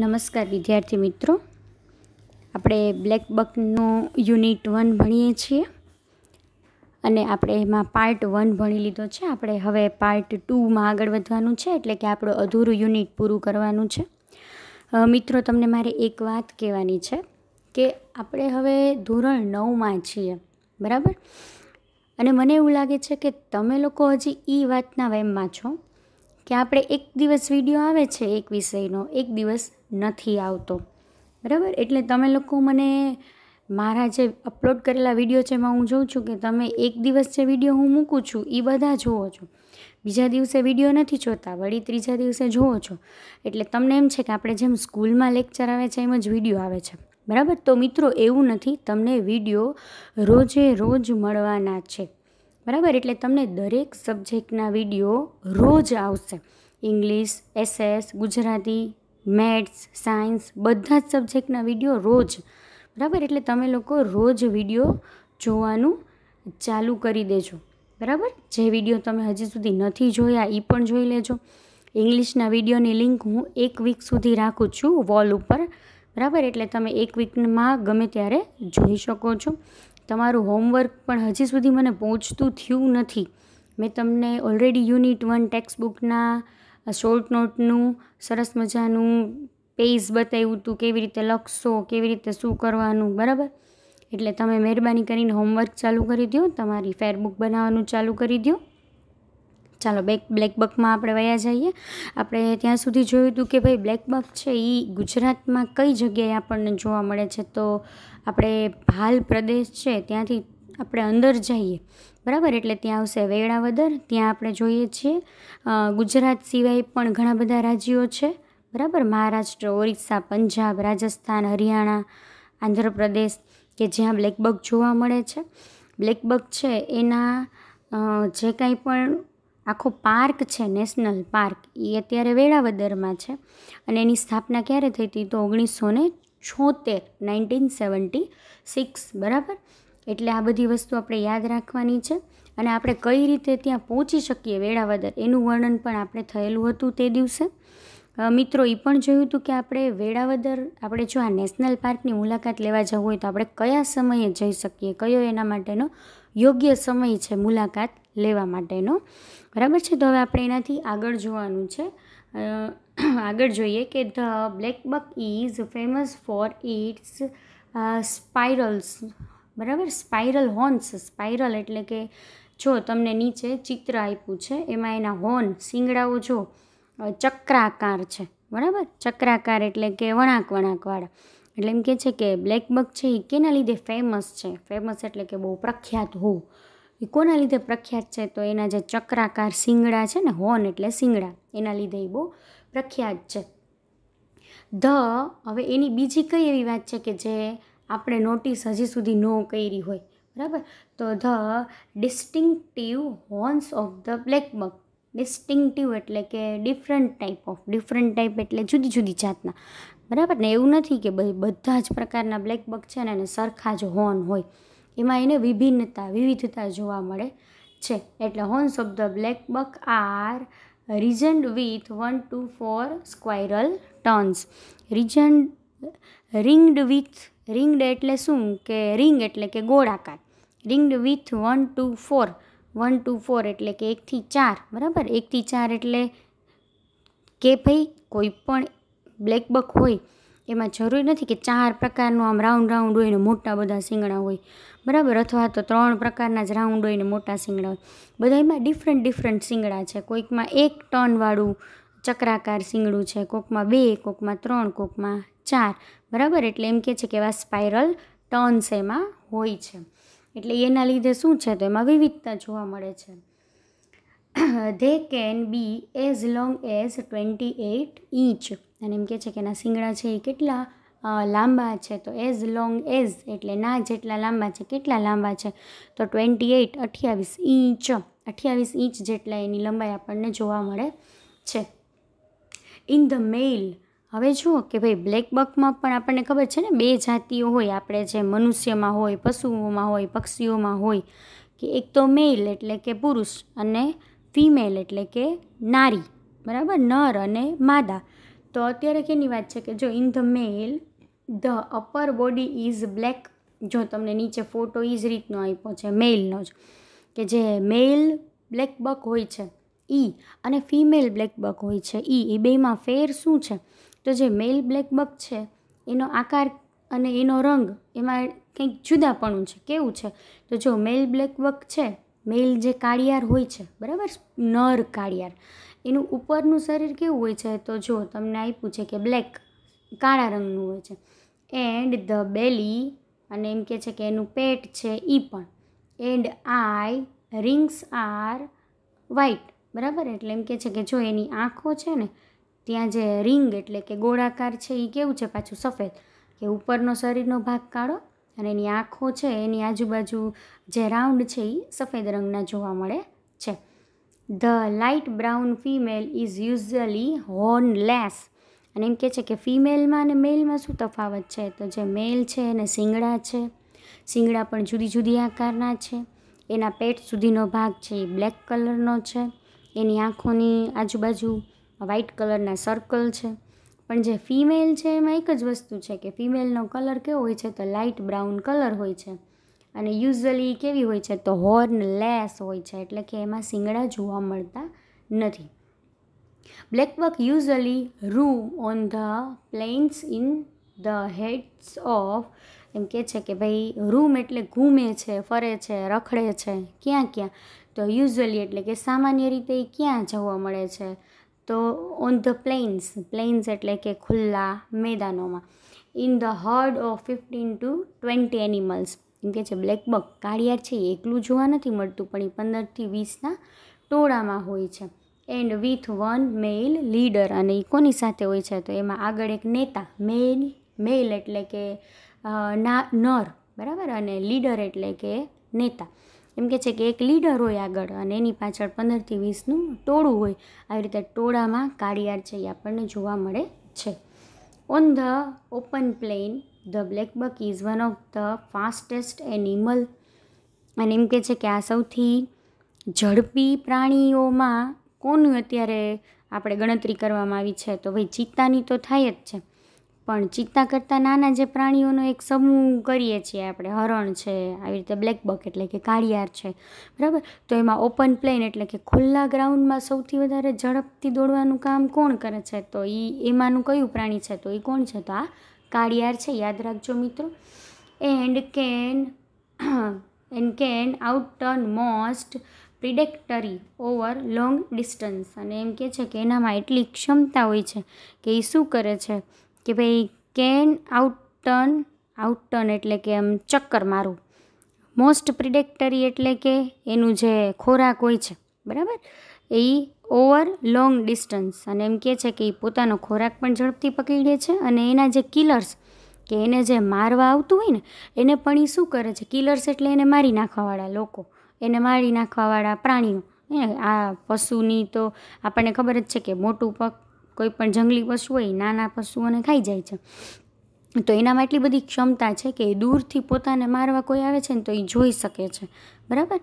નમસ્કાર વિદ્યાર્થી મિત્રો આપણે બ્લેક બકનું યુનિટ વન ભણીએ છીએ અને આપણે એમાં પાર્ટ વન ભણી લીધો છે આપણે હવે પાર્ટ ટુમાં આગળ વધવાનું છે એટલે કે આપણું અધૂરું યુનિટ પૂરું કરવાનું છે મિત્રો તમને મારે એક વાત કહેવાની છે કે આપણે હવે ધોરણ નવમાં છીએ બરાબર અને મને એવું લાગે છે કે તમે લોકો હજી એ વાતના વેમમાં છો કે આપણે એક દિવસ વિડીયો આવે છે એક વિષયનો એક દિવસ નથી આવતો બરાબર એટલે તમે લોકો મને મારા જે અપલોડ કરેલા વિડીયો છે એમાં હું જોઉં છું કે તમે એક દિવસ જે વિડીયો હું મૂકું છું એ બધા જુઓ છો બીજા દિવસે વિડીયો નથી જોતા વળી ત્રીજા દિવસે જુઓ છો એટલે તમને એમ છે કે આપણે જેમ સ્કૂલમાં લેક્ચર આવે છે એમ જ વિડીયો આવે છે બરાબર તો મિત્રો એવું નથી તમને વિડીયો રોજે રોજ મળવાના છે બરાબર એટલે તમને દરેક સબ્જેક્ટના વિડીયો રોજ આવશે English SS Gujarati maths science બધા જ સબ્જેક્ટના વિડીયો રોજ બરાબર એટલે તમે લોકો રોજ વિડીયો જોવાનું ચાલુ કરી દેજો બરાબર જે વિડીયો તમે હજી સુધી નથી જોયા એ પણ જોઈ લેજો ઇંગ્લિશના વિડીયોની લિંક હું એક વીક સુધી રાખું છું વોલ ઉપર બરાબર એટલે તમે એક વીકમાં ગમે ત્યારે જોઈ શકો છો તમારું હોમવર્ક પણ હજી સુધી મને પહોંચતું થયું નથી મેં તમને ઓલરેડી યુનિટ વન ટેક્સ્ટબુકના શોર્ટ નોટનું સરસ મજાનું પેજ બતાવ્યું હતું કેવી રીતે લખશો કેવી રીતે શું કરવાનું બરાબર એટલે તમે મહેરબાની કરીને હોમવર્ક ચાલુ કરી દો તમારી ફેરબુક બનાવવાનું ચાલુ કરી દો ચાલો બેક બ્લેકબકમાં આપણે વયા જઈએ આપણે ત્યાં સુધી જોયું હતું કે ભાઈ બ્લેકબક છે એ ગુજરાતમાં કઈ જગ્યાએ આપણને જોવા મળે છે તો આપણે ભાલ પ્રદેશ છે ત્યાંથી આપણે અંદર જઈએ બરાબર એટલે ત્યાં આવશે વેળાવદર ત્યાં આપણે જોઈએ છીએ ગુજરાત સિવાય પણ ઘણા બધા રાજ્યો છે બરાબર મહારાષ્ટ્ર ઓરિસ્સા પંજાબ રાજસ્થાન હરિયાણા આંધ્રપ્રદેશ કે જ્યાં બ્લેકબક જોવા મળે છે બ્લેકબક છે એના જે કાંઈ પણ આખો પાર્ક છે નેશનલ પાર્ક એ અત્યારે વેળાવદરમાં છે અને એની સ્થાપના ક્યારે થઈ હતી તો ઓગણીસો ને છોતેર નાઇન્ટીન સેવન્ટી સિક્સ બરાબર એટલે આ બધી વસ્તુ આપણે યાદ રાખવાની છે અને આપણે કઈ રીતે ત્યાં પહોંચી શકીએ વેળાવદર એનું વર્ણન પણ આપણે થયેલું હતું તે દિવસે મિત્રો એ પણ જોયું હતું કે આપણે વેળાવદર આપણે જો આ નેશનલ પાર્કની મુલાકાત લેવા જવું હોય તો આપણે કયા સમયે જઈ શકીએ કયો એના માટેનો યોગ્ય સમય છે મુલાકાત લેવા માટેનો બરાબર છે તો હવે આપણે એનાથી આગળ જોવાનું છે આગળ જોઈએ કે the black buck is famous for its spirals બરાબર સ્પાઇરલ હોર્ન્સ સ્પાઇરલ એટલે કે જો તમને નીચે ચિત્ર આપ્યું છે એમાં એના હોર્ન શિંગડાઓ જો ચક્રાકાર છે બરાબર ચક્રાકાર એટલે કે વણાક વણાકવાળા એટલે એમ કહે છે કે બ્લેક બક છે એ કેના લીધે ફેમસ છે ફેમસ એટલે કે બહુ પ્રખ્યાત હોવું એ કોના લીધે પ્રખ્યાત છે તો એના જે ચક્રાકાર શિંગડા છે ને હોન એટલે શિંગડા એના લીધે એ બહુ પ્રખ્યાત છે ધ હવે એની બીજી કઈ એવી વાત છે કે જે આપણે નોટિસ હજી સુધી ન કરી હોય બરાબર તો the distinctive horns of the blackbuck distinctive એટલે કે different type of different type એટલે જુદી જુદી જાતના બરાબર ને એવું નથી કે ભાઈ બધા જ પ્રકારના બ્લેકબક છે ને એને સરખા જ હોર્ન હોય એમાં એને વિભિન્નતા વિવિધતા જોવા મળે છે એટલે horns of the black buck are ringed with one to four spiral turns ringed ringed with ringed એટલે શું કે રિંગ એટલે કે ગોળાકાર ringed with one to four one to four એટલે કે એકથી ચાર બરાબર એકથી ચાર એટલે કે ભાઈ કોઈ પણ બ્લેકબક હોય એમાં જરૂરી નથી કે ચાર પ્રકારનું આમ રાઉન્ડ રાઉન્ડ હોય ને મોટા બધા શિંગડા હોય બરાબર અથવા તો ત્રણ પ્રકારના જ રાઉન્ડ હોય ને મોટા શિંગડા હોય બધા એમાં ડિફરન્ટ ડિફરન્ટ શિંગડા છે કોઈકમાં એક ટર્નવાળું ચક્રાકાર શિંગડું છે કોકમાં બે કોકમાં ત્રણ કોકમાં ચાર બરાબર એટલે એમ કહે છે કે એવા સ્પાઇરલ ટર્ન્સ એમાં હોય છે એટલે એના લીધે શું છે તો એમાં વિવિધતા જોવા મળે છે they can be as long as twenty eight inch અને એમ કહે છે કે એના શિંગડા છે એ કેટલા લાંબા છે તો એઝ લોંગ એઝ એટલે ના જેટલા લાંબા છે કેટલા લાંબા છે તો ટ્વેન્ટી એઇટ અઠ્યાવીસ ઇંચ અઠ્યાવીસ ઇંચ જેટલા એની લંબાઈ આપણને જોવા મળે છે ઇન ધ મેઇલ હવે જુઓ કે ભાઈ બ્લેક બકમાં પણ આપણને ખબર છે ને બે જાતિઓ હોય આપણે જે મનુષ્યમાં હોય પશુઓમાં હોય પક્ષીઓમાં હોય કે એક તો મેઇલ એટલે કે પુરુષ અને ફિમેલ એટલે કે નારી બરાબર નર અને માદા તો અત્યારે કેની વાત છે કે જો in the male the upper body is black જો તમને નીચે ફોટો એ રીતનો આપ્યો છે મેલનો જ કે જે મેલ બ્લેક બક હોય છે ઈ અને ફિમેલ બ્લેક બક હોય છે ઈ એ બેમાં ફેર શું છે તો જે મેલ બ્લેક બક છે એનો આકાર અને એનો રંગ એમાં કંઈક જુદાપણું છે કેવું છે તો જો મેલ બ્લેક બક છે મેલ જે કાળિયાર હોય છે બરાબર નર કાળિયાર એનું ઉપરનું શરીર કેવું હોય છે તો જો તમને આપ્યું છે કે બ્લેક કાળા રંગનું હોય છે એન્ડ ધ બેલી અને એમ કહે છે કે એનું પેટ છે એ પણ and eye rings are white બરાબર એટલે એમ કહે છે કે જો એની આંખો છે ને ત્યાં જે રિંગ એટલે કે ગોળાકાર છે એ કેવું છે પાછું સફેદ કે ઉપરનો શરીરનો ભાગ કાળો અને એની આંખો છે એની આજુબાજુ જે રાઉન્ડ છે એ સફેદ રંગના જોવા મળે છે the light brown female is usually hornless અને એમ કહે છે કે ફિમેલમાં અને મેલમાં શું તફાવત છે તો જે મેલ છે એને સિંગડા છે શિંગડા પણ જુદી જુદી આકારના છે એના પેટ સુધીનો ભાગ છે એ બ્લેક કલરનો છે એની આંખોની આજુબાજુ વ્હાઇટ કલરના સર્કલ છે પણ જે ફિમેલ છે એમાં એક જ વસ્તુ છે કે ફિમેલનો કલર કેવો હોય છે તો લાઇટ બ્રાઉન કલર હોય છે અને યુઝઅલી કેવી હોય છે તો હોર્ન લેસ હોય છે એટલે કે એમાં શિંગડા જોવા મળતા નથી blackbuck usually roam on the plains in the herds of એમ કહે છે કે ભાઈ રૂમ એટલે ઘૂમે છે ફરે છે રખડે છે ક્યાં ક્યાં તો યુઝઅલી એટલે કે સામાન્ય રીતે એ ક્યાં જોવા મળે છે તો ઓન ધ પ્લેન્સ પ્લેન્સ એટલે કે ખુલ્લા મેદાનોમાં in the herd of fifteen to twenty animals જેમકે જે બ્લેકબક કાળિયાર છે એ એકલું જોવા નથી મળતું પણ એ પંદરથી વીસના ટોળામાં હોય છે and with one male leader અને એ કોની સાથે હોય છે તો એમાં આગળ એક નેતા મેલ મેઇલ એટલે કે ના નર બરાબર અને લીડર એટલે કે નેતા એમ કે છે કે એક લીડર હોય આગળ અને એની પાછળ પંદરથી વીસનું ટોળું હોય આવી રીતે ટોળામાં કાળિયાર છે એ આપણને જોવા મળે છે on the open plain the black buck is one of the fastest animal અને એમ કે છે કે આ સૌથી ઝડપી પ્રાણીઓમાં કોનું અત્યારે આપણે ગણતરી કરવામાં આવી છે તો ભાઈ ચિત્તાની તો થાય જ છે પણ ચિત્તા કરતાં નાના જે પ્રાણીઓનો એક સમૂહ કરીએ છીએ આપણે હરણ છે આવી રીતે બ્લેક બક એટલે કે કાળિયાર છે બરાબર તો એમાં ઓપન પ્લેન એટલે કે ખુલ્લા ગ્રાઉન્ડમાં સૌથી વધારે ઝડપથી દોડવાનું કામ કોણ કરે છે તો એ એમાંનું કયું પ્રાણી છે તો એ કોણ છે તો આ કાળિયાર છે યાદ રાખજો મિત્રો and can and can outrun most predatory over long distance અને એમ કહે છે કે એનામાં એટલી ક્ષમતા હોય છે કે એ શું કરે છે કે ભાઈ can outrun outrun એટલે કે આમ ચક્કર મારું મોસ્ટ પ્રિડેક્ટરી એટલે કે એનું જે ખોરાક હોય છે બરાબર એ ઓવર લોંગ ડિસ્ટન્સ અને એમ કહે છે કે એ પોતાનો ખોરાક પણ ઝડપથી પકડી પકડે છે અને એના જે કિલર્સ કે એને જે મારવા આવતું હોય ને એને પણ એ શું કરે છે કિલર્સ એટલે એને મારી નાખવાવાળા લોકો એને મારી નાખવાવાળા પ્રાણીઓ આ પશુની તો આપણને ખબર જ છે કે મોટું પગ કોઈ પણ જંગલી પશુ હોય નાના પશુઓને ખાઈ જાય છે તો એનામાં એટલી બધી ક્ષમતા છે કે એ દૂરથી પોતાને મારવા કોઈ આવે છે ને તો એ જોઈ શકે છે બરાબર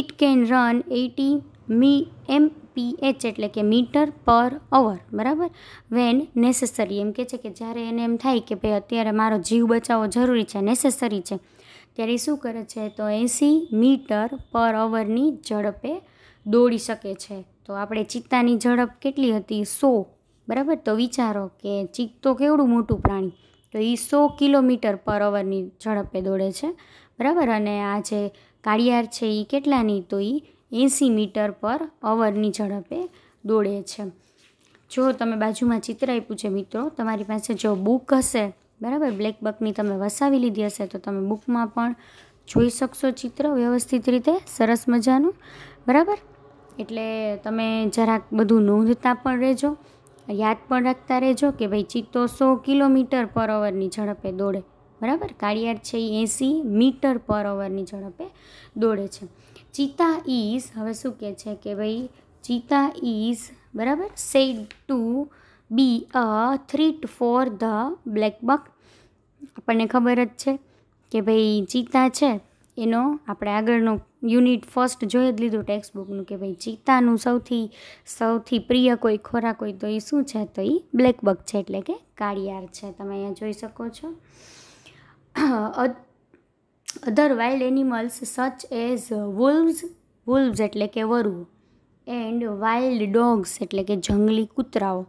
it can run eighty me M P H એટલે કે મીટર પર અવર બરાબર વેન નેસેસરી એમ કે છે કે જ્યારે એને એમ થાય કે ભાઈ અત્યારે મારો જીવ બચાવવો જરૂરી છે નેસેસરી છે ત્યારે શું કરે છે તો એંસી મીટર પર અવરની ઝડપે દોડી શકે છે તો આપણે ચિત્તાની ઝડપ કેટલી હતી સો બરાબર તો વિચારો કે ચિત્તો કેવડું મોટું પ્રાણી તો એ સો કિલોમીટર પર અવરની ઝડપે દોડે છે બરાબર અને આ જે કાળિયાર છે એ કેટલાની તો એ એંસી મીટર પર અવરની ઝડપે દોડે છે જો તમે બાજુમાં ચિત્ર આપ્યું છે મિત્રો તમારી પાસે જો બુક હશે બરાબર બ્લેક બકની તમે વસાવી લીધી હશે તો તમે બુકમાં પણ જોઈ શકશો ચિત્ર વ્યવસ્થિત રીતે સરસ મજાનું બરાબર એટલે તમે જરાક બધું નોંધતા પણ રહેજો યાદ પણ રાખતા રહેજો કે ભાઈ ચિત્તો સો કિલોમીટર પર અવરની ઝડપે દોડે બરાબર કાળિયાર છે એ એંસી મીટર પર અવરની ઝડપે દોડે છે ચિતા ઇઝ હવે શું કહે છે કે ભાઈ ચિતા ઇઝ બરાબર said to be a threat for the blackbuck આપણને ખબર જ છે કે ભાઈ ચિતા છે એનો આપણે આગળનો યુનિટ ફર્સ્ટ જોઈ જ લીધું ટેક્સ્ટ બુકનું કે ભાઈ ચિતાનું સૌથી સૌથી પ્રિય કોઈ ખોરાક હોય તો એ શું છે તો એ બ્લેકબક છે એટલે કે કાળિયાર છે તમે અહીંયા જોઈ શકો છો other wild animals such as wolves wolves એટલે કે વરુ એન્ડ વાઇલ્ડ ડોગ્સ એટલે કે જંગલી કૂતરાઓ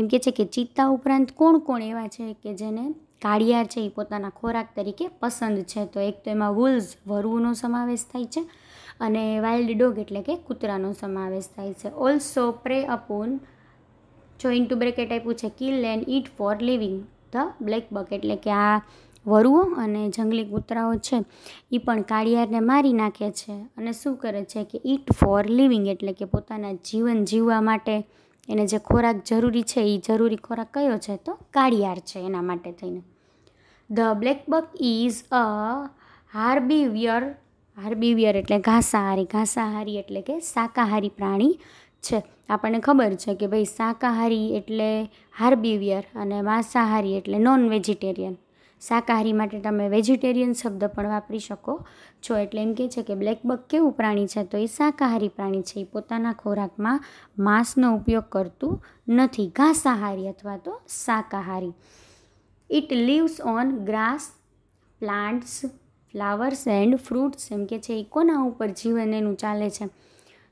એમ કે છે કે ચિત્તા ઉપરાંત કોણ કોણ એવા છે કે જેને કાળિયાર છે એ પોતાના ખોરાક તરીકે પસંદ છે તો એક તો એમાં વુલ્સ વરુનો સમાવેશ થાય છે અને વાઇલ્ડ ડોગ એટલે કે કૂતરાનો સમાવેશ થાય છે also prey upon join to bracket આપ્યું છે kill and eat for living the black buck એટલે કે આ વરુઓ અને જંગલી કૂતરાઓ છે એ પણ કાળિયારને મારી નાખે છે અને શું કરે છે કે ઇટ ફોર લિવિંગ એટલે કે પોતાના જીવન જીવવા માટે એને જે ખોરાક જરૂરી છે એ જરૂરી ખોરાક કયો છે તો કાળિયાર છે એના માટે થઈને the black blackbuck is a herbivore herbivore એટલે ઘાસાહારી ઘાસાહારી એટલે કે શાકાહારી પ્રાણી છે આપણને ખબર છે કે ભાઈ શાકાહારી એટલે હાર્બીવિયર અને માંસાહારી એટલે નોન વેજીટેરિયન શાકાહારી માટે તમે વેજીટેરિયન શબ્દ પણ વાપરી શકો છો એટલે એમ કહે છે કે બ્લેકબક કેવું પ્રાણી છે તો એ શાકાહારી પ્રાણી છે એ પોતાના ખોરાકમાં માંસનો ઉપયોગ કરતું નથી ઘાસાહારી અથવા તો શાકાહારી it lives on grass plants flowers and fruits એમ કે છે એ કોના ઉપર જીવન એનું ચાલે છે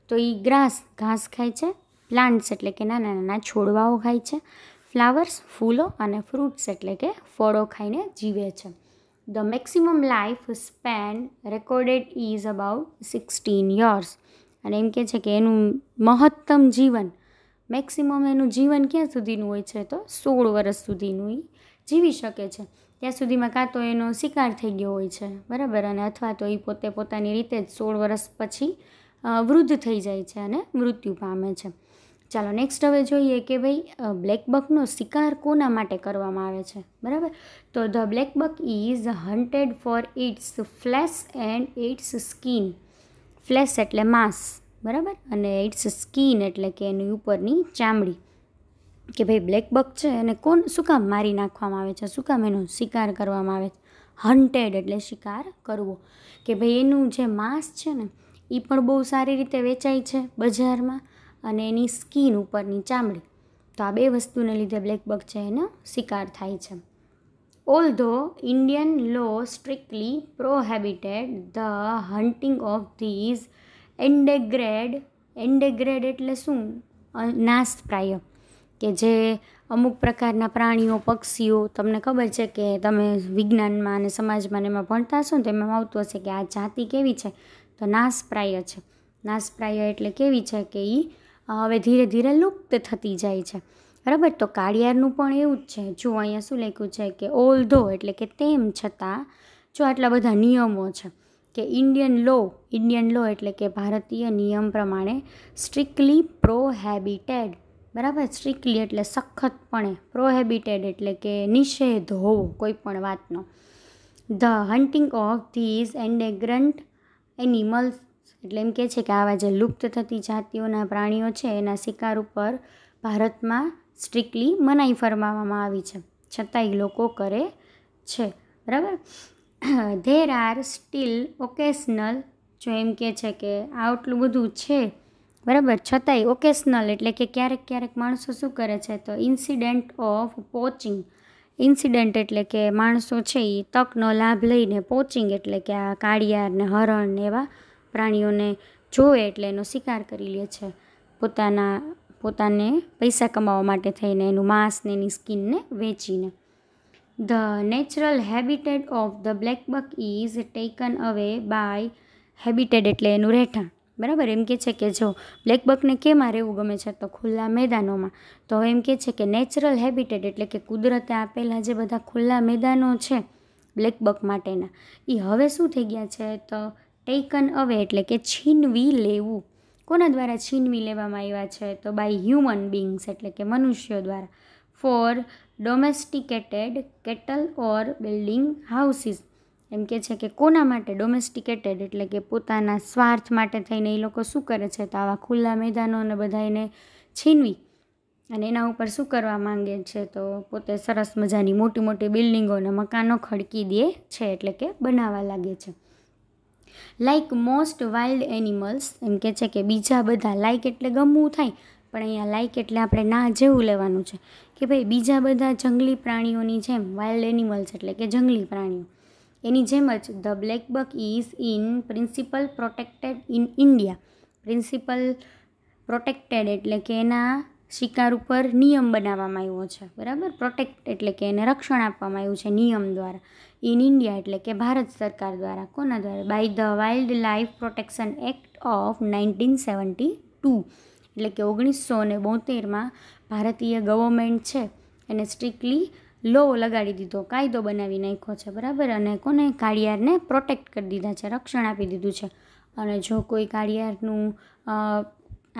તો એ ગ્રાસ ઘાસ ખાય છે પ્લાન્ટ્સ એટલે કે નાના નાના છોડવાઓ ખાય છે ફ્લાવર્સ ફૂલો અને ફ્રૂટ્સ એટલે કે ફળો ખાઈને જીવે છે the maximum life span recorded is about sixteen years અને એમ કહે છે કે એનું મહત્તમ જીવન મેક્સિમમ એનું જીવન ક્યાં સુધીનું હોય છે તો સોળ વર્ષ સુધીનું એ જીવી શકે છે ત્યાં સુધીમાં કાં તો એનો શિકાર થઈ ગયો હોય છે બરાબર અને અથવા તો એ પોતે પોતાની રીતે જ સોળ વર્ષ પછી વૃદ્ધ થઈ જાય છે અને મૃત્યુ પામે છે ચાલો નેક્સ્ટ હવે જોઈએ કે ભાઈ બ્લેકબકનો શિકાર કોના માટે કરવામાં આવે છે બરાબર તો the blackbuck is hunted for its flesh and its skin flesh એટલે માંસ બરાબર અને ઇટ્સ સ્કીન એટલે કે એની ઉપરની ચામડી કે ભાઈ બ્લેક બક છે એને કોણ શું કામ મારી નાખવામાં આવે છે શું કામ એનો શિકાર કરવામાં આવે છે હન્ટેડ એટલે શિકાર કરવો કે ભાઈ એનું જે માંસ છે ને એ પણ બહુ સારી રીતે વેચાય છે બજારમાં અને એની સ્કીન ઉપરની ચામડી તો આ બે વસ્તુને લીધે બ્લેક બગ છે એનો શિકાર થાય છે although Indian law strictly prohibited the hunting of these endangered endangered એટલે શું નાશપ્રાય કે જે અમુક પ્રકારના પ્રાણીઓ પક્ષીઓ તમને ખબર છે કે તમે વિજ્ઞાનમાં અને સમાજમાં એમાં ભણતા હશો ને તો એમાં આવતું હશે કે આ જાતિ કેવી છે તો નાશપ્રાય છે નાશપ્રાય એટલે કેવી છે કે એ હવે ધીરે ધીરે લુપ્ત થતી જાય છે બરાબર તો કાળિયારનું પણ એવું જ છે જો અહીંયા શું લખ્યું છે કે ઓલ ધો એટલે કે તેમ છતાં જો આટલા બધા નિયમો છે કે ઇન્ડિયન લો ઇન્ડિયન લો એટલે કે ભારતીય નિયમ પ્રમાણે સ્ટ્રિકલી પ્રોહેબિટેડ બરાબર સ્ટ્રિક્ટલી એટલે સખતપણે પ્રોહેબિટેડ એટલે કે નિષેધ હોવો કોઈ પણ વાતનો the hunting of these endangered animals એટલે એમ કહે છે કે આવા જે લુપ્ત થતી જાતિઓના પ્રાણીઓ છે એના શિકાર ઉપર ભારતમાં સ્ટ્રિક્ટલી મનાઈ ફરમાવવામાં આવી છે છતાંય લોકો કરે છે બરાબર ધેર આર સ્ટીલ ઓકેશનલ જો એમ કહે છે કે આટલું બધું છે બરાબર છતાંય ઓકેશનલ એટલે કે ક્યારેક ક્યારેક માણસો શું કરે છે તો ઇન્સિડન્ટ ઓફ પોચિંગ ઇન્સિડન્ટ એટલે કે માણસો છે એ તકનો લાભ લઈને પોચિંગ એટલે કે આ કાળિયાર ને હરણ ને એવા પ્રાણીઓને જોવે એટલે એનો શિકાર કરી લે છે પોતાના પોતાને પૈસા કમાવા માટે થઈને એનું માંસ ને એની સ્કિનને વેચીને the natural habitat of the black buck is taken away by habitat એટલે એનું રહેઠાણ બરાબર એમ કે છે કે જો બ્લેક બકને કેમાં રહેવું ગમે છે તો ખુલ્લા મેદાનોમાં તો એમ કે છે કે નેચરલ હેબિટેડ એટલે કે કુદરતે આપેલા જે બધા ખુલ્લા મેદાનો છે બ્લેક બક માટેના એ હવે શું થઈ ગયા છે તો ટેકન અવે એટલે કે છીનવી લેવું કોના દ્વારા છીનવી લેવામાં આવ્યા છે તો બાય હ્યુમન બિંગ્સ એટલે કે મનુષ્યો દ્વારા for domesticated cattle or building houses એમ કે છે કે કોના માટે ડોમેસ્ટિકેટેડ એટલે કે પોતાના સ્વાર્થ માટે થઈને એ લોકો શું કરે છે તો આવા ખુલ્લા મેદાનો અને બધા એને છીનવી અને એના ઉપર શું કરવા માંગે છે તો પોતે સરસ મજાની મોટી મોટી બિલ્ડિંગો અને મકાનો ખડકી દે છે એટલે કે બનાવવા લાગે છે લાઇક મોસ્ટ વાઇલ્ડ એનિમલ્સ એમ કે છે કે બીજા બધા લાઇક એટલે ગમવું થાય પણ અહીંયા લાઇક એટલે આપણે ના જેવું લેવાનું છે કે ભાઈ બીજા બધા જંગલી પ્રાણીઓની જેમ વાઇલ્ડ એનિમલ્સ એટલે કે જંગલી પ્રાણીઓ એની જેમ જ the black buck is in principle protected in India principle protected એટલે કે એના શિકાર ઉપર નિયમ બનાવવામાં આવ્યો છે બરાબર પ્રોટેક્ટ એટલે કે એને રક્ષણ આપવામાં આવ્યું છે નિયમ દ્વારા ઇન ઇન્ડિયા એટલે કે ભારત સરકાર દ્વારા કોના દ્વારા by the wildlife protection act of nineteen seventy two એટલે કે ઓગણીસો ને બોતેરમાં ભારતીય ગવર્મેન્ટ છે એને સ્ટ્રિક્ટલી લો લગાડી દીધો કાયદો બનાવી નાખ્યો છે બરાબર અને કોને કાળિયારને પ્રોટેક્ટ કરી દીધા છે રક્ષણ આપી દીધું છે અને જો કોઈ કાળિયારનું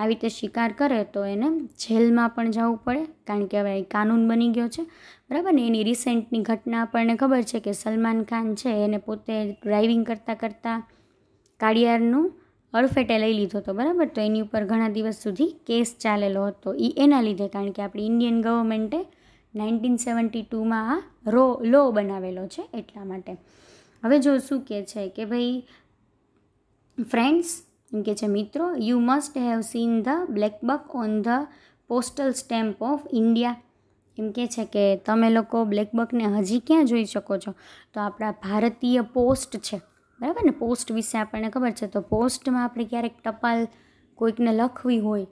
આવી રીતે શિકાર કરે તો એને જેલમાં પણ જવું પડે કારણ કે હવે કાનૂન બની ગયો છે બરાબર ને એની રિસેન્ટની ઘટના આપણને ખબર છે કે સલમાન ખાન છે એને પોતે ડ્રાઇવિંગ કરતાં કરતાં કાળિયારનું અડફેટે લઈ લીધો હતો બરાબર તો એની ઉપર ઘણા દિવસ સુધી કેસ ચાલેલો હતો એ એના લીધે કારણ કે આપણી ઇન્ડિયન ગવર્મેન્ટે નાઇન્ટીન સેવન્ટી ટુમાં આ રો લો બનાવેલો છે એટલા માટે હવે જો શું કહે છે કે ભાઈ ફ્રેન્ડ્સ એમ કે છે મિત્રો you must have seen the blackbuck on the postal stamp of India એમ કે છે કે તમે લોકો બ્લેકબકને હજી ક્યાં જોઈ શકો છો તો આપણા ભારતીય પોસ્ટ છે બરાબર ને પોસ્ટ વિશે આપણને ખબર છે તો પોસ્ટમાં આપણે ક્યારેક ટપાલ કોઈકને લખવી હોય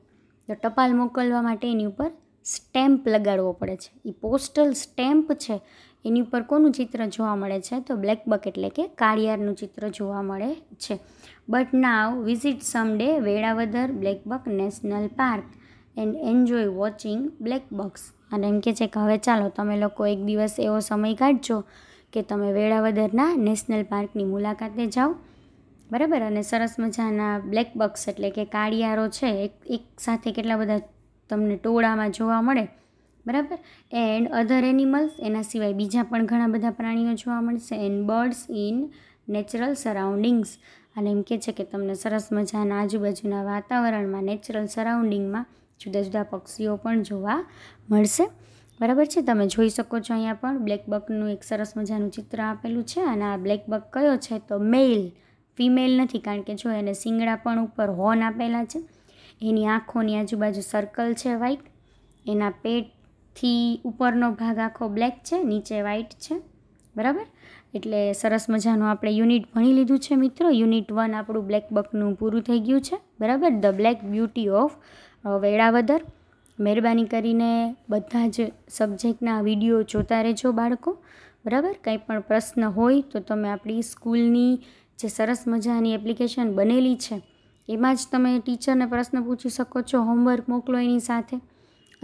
તો ટપાલ મોકલવા માટે એની ઉપર સ્ટેમ્પ લગાડવો પડે છે એ પોસ્ટલ સ્ટેમ્પ છે એની ઉપર કોનું ચિત્ર જોવા મળે છે તો બ્લેક બક એટલે કે કાળિયારનું ચિત્ર જોવા મળે છે but now visit someday Velavadar black buck national park and enjoy watching black bucks અને એમ કે છે કે હવે ચાલો તમે લોકો એક દિવસ એવો સમય કાઢજો કે તમે વેળાવદરના નેશનલ પાર્કની મુલાકાતે જાઓ બરાબર અને સરસ મજાના બ્લેક બક્સ એટલે કે કાળિયારો છે એક એક સાથે કેટલા બધા તમને ટોળામાં જોવા મળે બરાબર એન્ડ અધર એનિમલ્સ એના સિવાય બીજા પણ ઘણા બધા પ્રાણીઓ જોવા મળશે and birds in natural surroundings અને એમ કે છે કે તમને સરસ મજાના આજુબાજુના વાતાવરણમાં નેચરલ સરાઉન્ડિંગમાં જુદા જુદા પક્ષીઓ પણ જોવા મળશે બરાબર છે તમે જોઈ શકો છો અહીંયા પણ બ્લેક બકનું એક સરસ મજાનું ચિત્ર આપેલું છે અને આ બ્લેક બક કયો છે તો મેલ ફિમેલ નથી કારણ કે જો એને શિંગડા પણ ઉપર હોર્ન આપેલા છે એની આંખોની આજુબાજુ સર્કલ છે વ્હાઈટ એના પેટ થી ઉપરનો ભાગ આખો બ્લેક છે નીચે વ્હાઇટ છે બરાબર એટલે સરસ મજાનું આપણે યુનિટ ભણી લીધું છે મિત્રો યુનિટ વન આપણું બ્લેક બકનું પૂરું થઈ ગયું છે બરાબર the black beauty of Velavadar મહેરબાની કરીને બધા જ સબ્જેક્ટના વિડીયો જોતા રહેજો બાળકો બરાબર કંઈ પણ પ્રશ્ન હોય તો તમે આપણી સ્કૂલની જે સરસ મજાની એપ્લિકેશન બનેલી છે એમાં જ તમે ટીચરને પ્રશ્ન પૂછી શકો છો હોમવર્ક મોકલો એની સાથે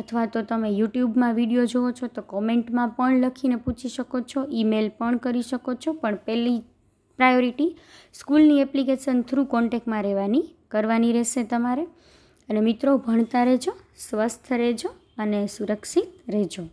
અથવા તો તમે યુટ્યુબમાં વિડીયો જુઓ છો તો કોમેન્ટમાં પણ લખીને પૂછી શકો છો ઈમેલ પણ કરી શકો છો પણ પહેલી પ્રાયોરિટી સ્કૂલની એપ્લિકેશન થ્રુ કોન્ટેક્ટમાં રહેવાની કરવાની રહેશે તમારે અને મિત્રો ભણતા રહેજો સ્વસ્થ રહેજો અને સુરક્ષિત રહેજો